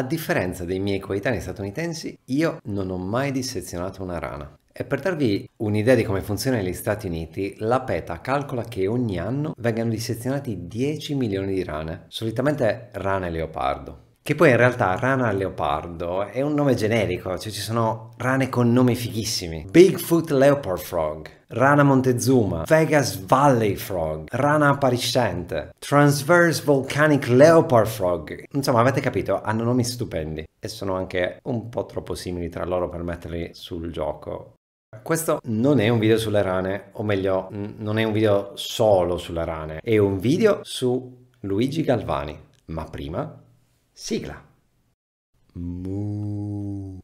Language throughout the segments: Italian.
A differenza dei miei coetanei statunitensi, io non ho mai dissezionato una rana. E per darvi un'idea di come funziona negli Stati Uniti, la PETA calcola che ogni anno vengano dissezionati 10 milioni di rane, solitamente rane leopardo. Che poi in realtà rana al leopardo è un nome generico, cioè ci sono rane con nomi fighissimi. Bigfoot Leopard Frog, rana Montezuma, Vegas Valley Frog, rana appariscente, Transverse Volcanic Leopard Frog. Insomma, avete capito, hanno nomi stupendi e sono anche un po' troppo simili tra loro per metterli sul gioco. Questo non è un video sulle rane, o meglio, non è un video solo sulle rane, è un video su Luigi Galvani. Ma prima Sigla. Mu.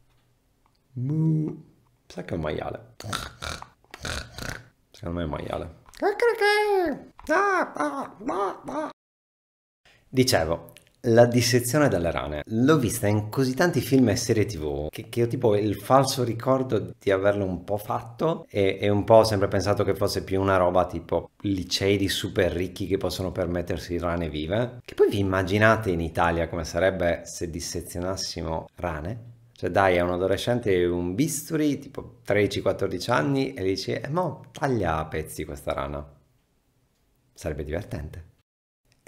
Mu. Sai che è un maiale. Secondo me è un maiale. Ah, ah, ah, Dicevo, la dissezione delle rane. L'ho vista in così tanti film e serie tv che, che, ho tipo il falso ricordo di averlo un po' fatto e, e un po' ho sempre pensato che fosse più una roba tipo licei di super ricchi che possono permettersi rane vive. Che poi vi immaginate in Italia come sarebbe se dissezionassimo rane? Cioè dai a un adolescente un bisturi tipo 13-14 anni e gli dici eh, mo taglia a pezzi questa rana. Sarebbe divertente.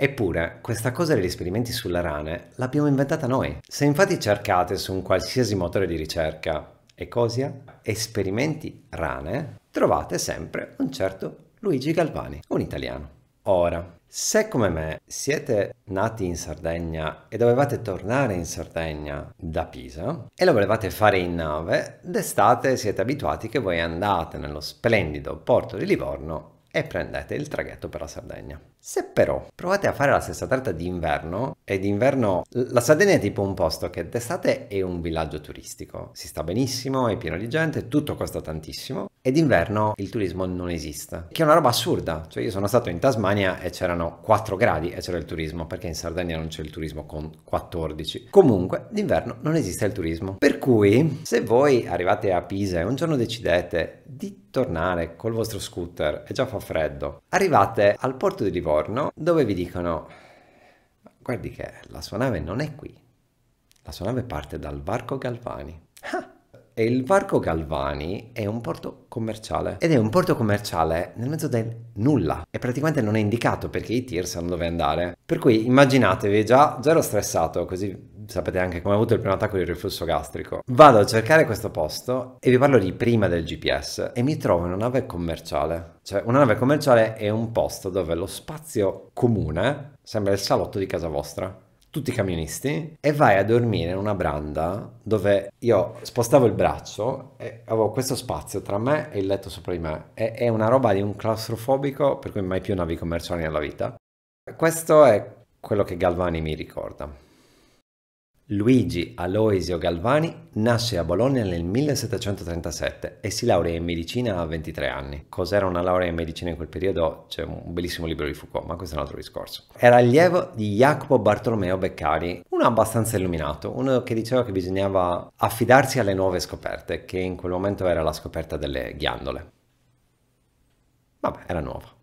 Eppure, questa cosa degli esperimenti sulla rane l'abbiamo inventata noi. Se infatti cercate su un qualsiasi motore di ricerca Ecosia esperimenti rane, trovate sempre un certo Luigi Galvani, un italiano. Ora, se come me siete nati in Sardegna e dovevate tornare in Sardegna da Pisa e lo volevate fare in nave, d'estate siete abituati che voi andate nello splendido porto di Livorno e prendete il traghetto per la Sardegna. Se però provate a fare la stessa tratta d'inverno, e d'inverno la Sardegna è tipo un posto che d'estate è un villaggio turistico, si sta benissimo, è pieno di gente, tutto costa tantissimo, e d'inverno il turismo non esiste, che è una roba assurda, cioè io sono stato in Tasmania e c'erano 4 gradi e c'era il turismo, perché in Sardegna non c'è il turismo con 14. Comunque d'inverno non esiste il turismo, per cui se voi arrivate a Pisa e un giorno decidete di tornare col vostro scooter e già fa freddo. Arrivate al porto di Livorno dove vi dicono guardi che la sua nave non è qui, la sua nave parte dal Varco Galvani. Ah! E il Varco Galvani è un porto commerciale ed è un porto commerciale nel mezzo del nulla e praticamente non è indicato perché i tir sanno dove andare. Per cui immaginatevi, già, già ero stressato così sapete anche come ho avuto il primo attacco di riflusso gastrico. Vado a cercare questo posto e vi parlo di prima del GPS e mi trovo in una nave commerciale. Cioè, una nave commerciale è un posto dove lo spazio comune sembra il salotto di casa vostra tutti i camionisti e vai a dormire in una branda dove io spostavo il braccio e avevo questo spazio tra me e il letto sopra di me. E, è una roba di un claustrofobico per cui mai più navi commerciali nella vita. Questo è quello che Galvani mi ricorda. Luigi Aloisio Galvani nasce a Bologna nel 1737 e si laurea in medicina a 23 anni. Cos'era una laurea in medicina in quel periodo? C'è un bellissimo libro di Foucault, ma questo è un altro discorso. Era allievo di Jacopo Bartolomeo Beccari, uno abbastanza illuminato, uno che diceva che bisognava affidarsi alle nuove scoperte, che in quel momento era la scoperta delle ghiandole. Vabbè, era nuova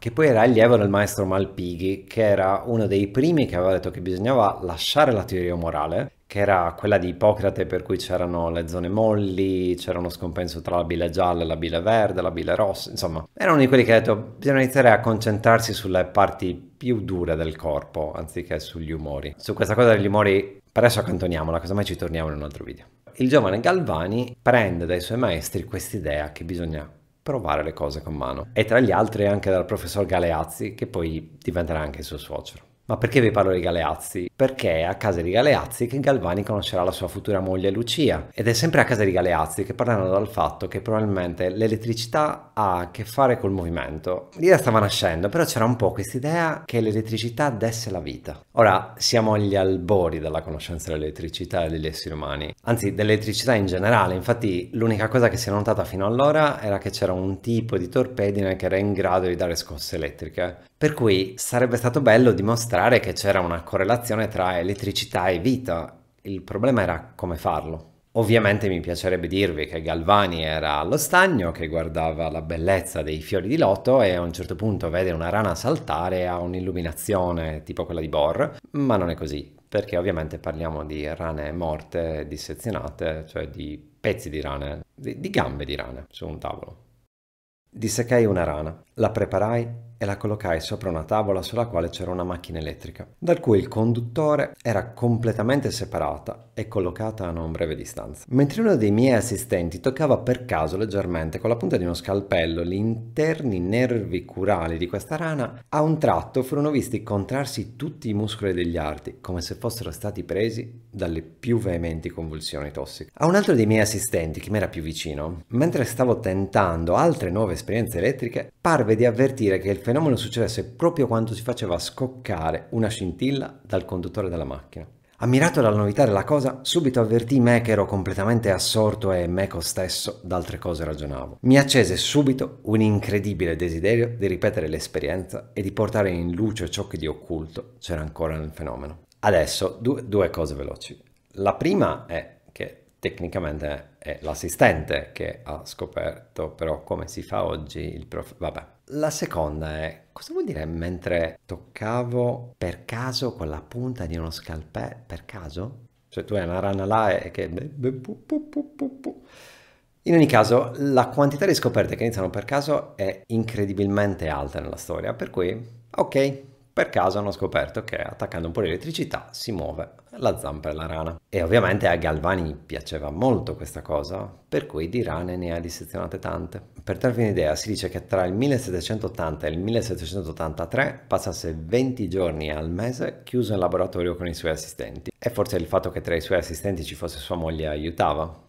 che poi era allievo del maestro Malpighi, che era uno dei primi che aveva detto che bisognava lasciare la teoria morale, che era quella di Ippocrate per cui c'erano le zone molli, c'era uno scompenso tra la bile gialla e la bile verde, la bile rossa, insomma, era uno di quelli che ha detto bisogna iniziare a concentrarsi sulle parti più dure del corpo anziché sugli umori. Su questa cosa degli umori per adesso accantoniamola, mai ci torniamo in un altro video. Il giovane Galvani prende dai suoi maestri quest'idea che bisogna provare le cose con mano. E tra gli altri anche dal professor Galeazzi, che poi diventerà anche suo suocero. Ma perché vi parlo di Galeazzi? Perché è a casa di Galeazzi che Galvani conoscerà la sua futura moglie Lucia. Ed è sempre a casa di Galeazzi che parlano dal fatto che probabilmente l'elettricità ha a che fare col movimento. L'idea stava nascendo, però c'era un po' questa idea che l'elettricità desse la vita. Ora, siamo agli albori della conoscenza dell'elettricità e degli esseri umani, anzi dell'elettricità in generale. Infatti, l'unica cosa che si è notata fino allora era che c'era un tipo di torpedine che era in grado di dare scosse elettriche. Per cui sarebbe stato bello dimostrare che c'era una correlazione tra elettricità e vita, il problema era come farlo. Ovviamente mi piacerebbe dirvi che Galvani era allo stagno, che guardava la bellezza dei fiori di loto e a un certo punto vede una rana saltare a un'illuminazione tipo quella di Bohr, ma non è così, perché ovviamente parliamo di rane morte, dissezionate, cioè di pezzi di rane, di, di gambe di rane su un tavolo. Disseccai una rana, la preparai e la collocai sopra una tavola sulla quale c'era una macchina elettrica, dal cui il conduttore era completamente separata e collocata a non breve distanza. Mentre uno dei miei assistenti toccava per caso leggermente con la punta di uno scalpello gli interni nervi curali di questa rana, a un tratto furono visti contrarsi tutti i muscoli degli arti, come se fossero stati presi dalle più veementi convulsioni tossiche. A un altro dei miei assistenti, che mi era più vicino, mentre stavo tentando altre nuove esperienze elettriche, parve di avvertire che il fenomeno succedesse proprio quando si faceva scoccare una scintilla dal conduttore della macchina. Ammirato dalla novità della cosa, subito avvertì me che ero completamente assorto e meco stesso d'altre cose ragionavo. Mi accese subito un incredibile desiderio di ripetere l'esperienza e di portare in luce ciò che di occulto c'era ancora nel fenomeno. Adesso due, due cose veloci. La prima è che tecnicamente è l'assistente che ha scoperto però come si fa oggi il prof... vabbè, la seconda è cosa vuol dire mentre toccavo per caso con la punta di uno scalpè, Per caso? Cioè tu hai una rana là e che... In ogni caso, la quantità di scoperte che iniziano per caso è incredibilmente alta nella storia, per cui, ok, per caso hanno scoperto che attaccando un po' di elettricità si muove la zampa e la rana. E ovviamente a Galvani piaceva molto questa cosa, per cui di rane ne ha dissezionate tante. Per darvi un'idea, si dice che tra il 1780 e il 1783 passasse 20 giorni al mese chiuso in laboratorio con i suoi assistenti. E forse il fatto che tra i suoi assistenti ci fosse sua moglie aiutava?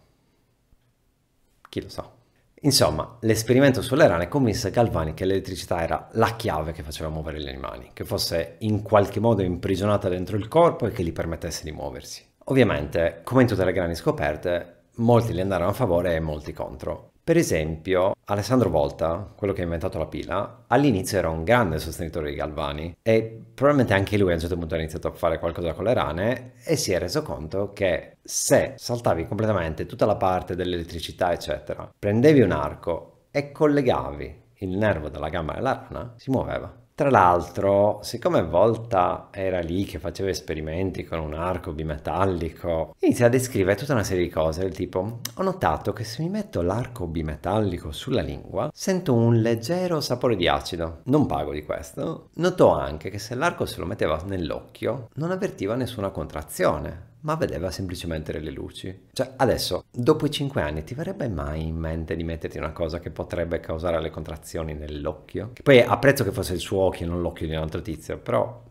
Chi lo sa. Insomma, l'esperimento sulle rane convinse Galvani che l'elettricità era la chiave che faceva muovere gli animali, che fosse in qualche modo imprigionata dentro il corpo e che gli permettesse di muoversi. Ovviamente, come in tutte le grandi scoperte, molti le andarono a favore e molti contro. Per esempio, Alessandro Volta, quello che ha inventato la pila, all'inizio era un grande sostenitore di Galvani e probabilmente anche lui a un certo punto ha iniziato a fare qualcosa con le rane e si è reso conto che se saltavi completamente tutta la parte dell'elettricità, eccetera, prendevi un arco e collegavi il nervo della gamba alla rana, si muoveva. Tra l'altro, siccome Volta era lì che faceva esperimenti con un arco bimetallico, inizia a descrivere tutta una serie di cose del tipo ho notato che se mi metto l'arco bimetallico sulla lingua sento un leggero sapore di acido. Non pago di questo. Notò anche che se l'arco se lo metteva nell'occhio non avvertiva nessuna contrazione ma vedeva semplicemente delle luci. Cioè, adesso, dopo i 5 anni, ti verrebbe mai in mente di metterti una cosa che potrebbe causare le contrazioni nell'occhio? poi apprezzo che fosse il suo occhio, e non l'occhio di un altro tizio, però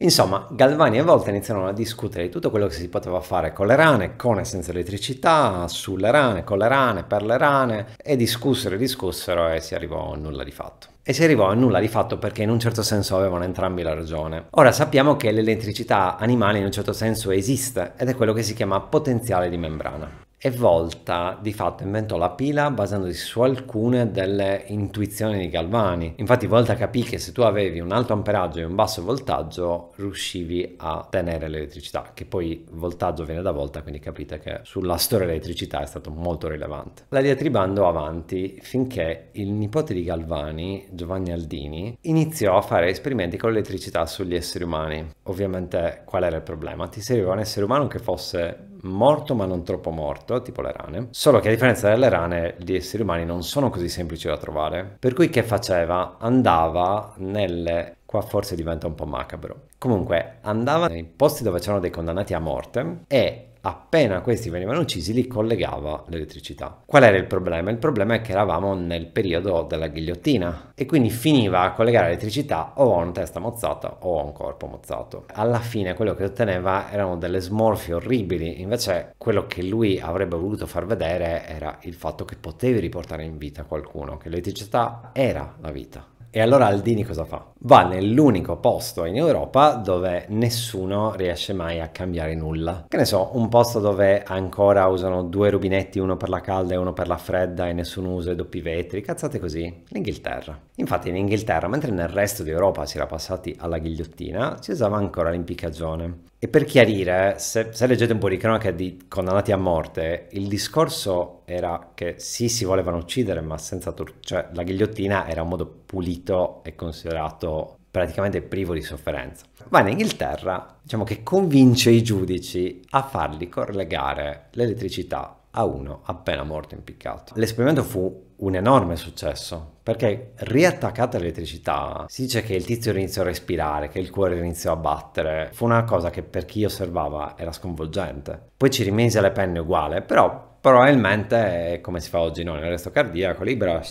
Insomma, Galvani e Volta iniziarono a discutere di tutto quello che si poteva fare con le rane, con e senza elettricità, sulle rane, con le rane, per le rane, e discussero e discussero e si arrivò a nulla di fatto. E si arrivò a nulla di fatto perché in un certo senso avevano entrambi la ragione. Ora sappiamo che l'elettricità animale in un certo senso esiste ed è quello che si chiama potenziale di membrana e Volta di fatto inventò la pila basandosi su alcune delle intuizioni di Galvani. Infatti Volta capì che se tu avevi un alto amperaggio e un basso voltaggio riuscivi a tenere l'elettricità, che poi voltaggio viene da Volta, quindi capite che sulla storia dell'elettricità è stato molto rilevante. La diatriba andò avanti finché il nipote di Galvani, Giovanni Aldini, iniziò a fare esperimenti con l'elettricità sugli esseri umani. Ovviamente qual era il problema? Ti serviva un essere umano che fosse morto ma non troppo morto, tipo le rane. Solo che a differenza delle rane, gli esseri umani non sono così semplici da trovare. Per cui che faceva? Andava nelle... Qua forse diventa un po' macabro. Comunque andava nei posti dove c'erano dei condannati a morte e appena questi venivano uccisi li collegava l'elettricità. Qual era il problema? Il problema è che eravamo nel periodo della ghigliottina e quindi finiva a collegare l'elettricità o a una testa mozzata o a un corpo mozzato. Alla fine quello che otteneva erano delle smorfie orribili, invece quello che lui avrebbe voluto far vedere era il fatto che potevi riportare in vita qualcuno, che l'elettricità era la vita. E allora Aldini cosa fa? va nell'unico posto in Europa dove nessuno riesce mai a cambiare nulla. Che ne so, un posto dove ancora usano due rubinetti, uno per la calda e uno per la fredda e nessuno usa i doppi vetri, cazzate così, l'Inghilterra. Infatti in Inghilterra, mentre nel resto d'Europa si era passati alla ghigliottina, si usava ancora l'impiccagione. E per chiarire, se, se leggete un po' di cronaca di condannati a morte, il discorso era che sì, si volevano uccidere, ma senza tortura, cioè la ghigliottina era un modo pulito e considerato stato praticamente privo di sofferenza. Va in Inghilterra, diciamo che convince i giudici a fargli collegare l'elettricità a uno appena morto impiccato. L'esperimento fu un enorme successo perché riattaccata l'elettricità si dice che il tizio iniziò a respirare, che il cuore iniziò a battere. Fu una cosa che per chi osservava era sconvolgente. Poi ci rimise le penne uguale, però probabilmente come si fa oggi noi, resto cardiaco libera,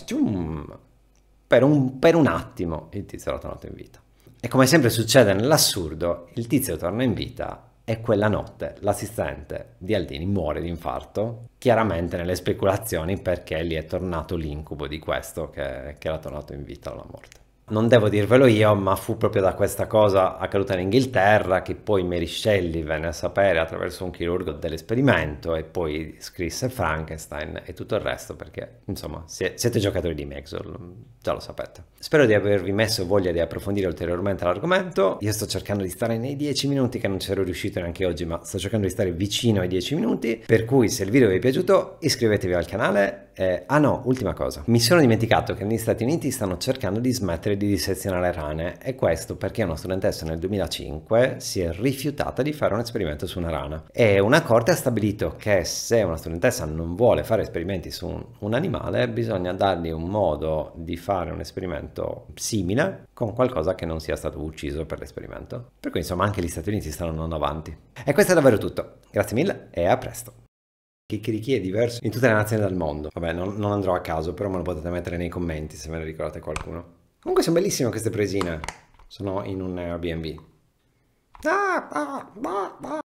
per un, per un attimo il tizio era tornato in vita. E come sempre succede nell'assurdo, il tizio torna in vita e quella notte l'assistente di Aldini muore di infarto, chiaramente nelle speculazioni perché lì è tornato l'incubo di questo che, che era tornato in vita alla morte non devo dirvelo io, ma fu proprio da questa cosa accaduta in Inghilterra che poi Mary Shelley venne a sapere attraverso un chirurgo dell'esperimento e poi scrisse Frankenstein e tutto il resto perché, insomma, siete giocatori di Maxwell, mm, già lo sapete. Spero di avervi messo voglia di approfondire ulteriormente l'argomento. Io sto cercando di stare nei 10 minuti che non c'ero riuscito neanche oggi, ma sto cercando di stare vicino ai 10 minuti, per cui se il video vi è piaciuto iscrivetevi al canale eh, ah no, ultima cosa. Mi sono dimenticato che negli Stati Uniti stanno cercando di smettere di dissezionare rane e questo perché una studentessa nel 2005 si è rifiutata di fare un esperimento su una rana e una corte ha stabilito che se una studentessa non vuole fare esperimenti su un, un animale bisogna dargli un modo di fare un esperimento simile con qualcosa che non sia stato ucciso per l'esperimento. Per cui insomma anche gli Stati Uniti stanno andando avanti. E questo è davvero tutto. Grazie mille e a presto. Chicchirichi è diverso in tutte le nazioni del mondo. Vabbè, non, non, andrò a caso, però me lo potete mettere nei commenti se me ne ricordate qualcuno. Comunque sono bellissime queste presine. Sono in un Airbnb. Ah, ah, ah, ah.